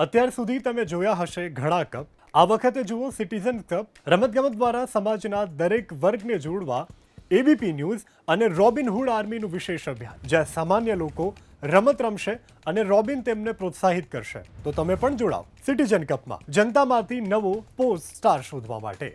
અત્યાર સુધી તમે જોયા હશે ઘડા કપ આ વખતે જુઓ સિટીઝન કપ રમતગમત દ્વારા સમાજના દરેક વર્ગને જોડવા એબીપી ન્યૂઝ અને રોબિન હૂડ આર્મીનો વિશેષ અભિયાન જે સામાન્ય લોકો રમત રમશે અને રોબિન તેમને પ્રોત્સાહિત કરશે તો તમે પણ જોડાવ સિટીઝન કપમાં જનતામાંથી નવો પોસ્ટ સ્તાર શોધવા માટે